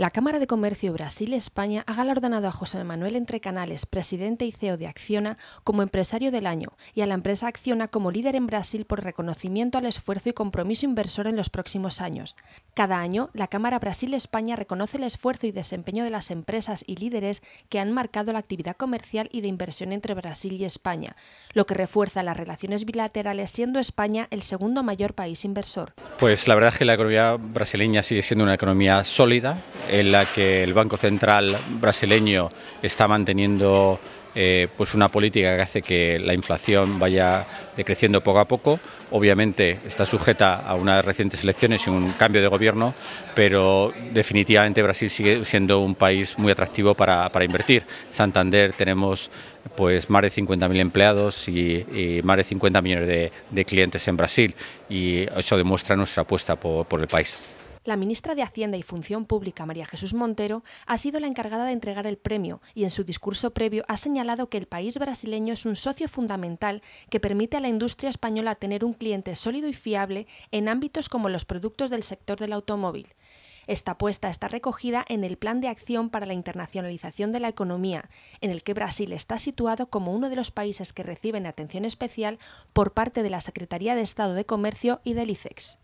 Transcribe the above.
La Cámara de Comercio Brasil-España ha galardonado a José Manuel Entre Canales, presidente y CEO de Acciona, como empresario del año y a la empresa Acciona como líder en Brasil por reconocimiento al esfuerzo y compromiso inversor en los próximos años. Cada año, la Cámara Brasil-España reconoce el esfuerzo y desempeño de las empresas y líderes que han marcado la actividad comercial y de inversión entre Brasil y España, lo que refuerza las relaciones bilaterales siendo España el segundo mayor país inversor. Pues la verdad es que la economía brasileña sigue siendo una economía sólida en la que el Banco Central brasileño está manteniendo eh, pues una política que hace que la inflación vaya decreciendo poco a poco. Obviamente está sujeta a unas recientes elecciones y un cambio de gobierno, pero definitivamente Brasil sigue siendo un país muy atractivo para, para invertir. Santander tenemos pues más de 50.000 empleados y, más de 50 millones de, de, clientes en Brasil y eso demuestra nuestra apuesta por el país. La ministra de Hacienda y Función Pública, María Jesús Montero, ha sido la encargada de entregar el premio y en su discurso previo ha señalado que el país brasileño es un socio fundamental que permite a la industria española tener un cliente sólido y fiable en ámbitos como los productos del sector del automóvil. Esta apuesta está recogida en el Plan de Acción para la Internacionalización de la Economía, en el que Brasil está situado como uno de los países que reciben atención especial por parte de la Secretaría de Estado de Comercio y del ICEX.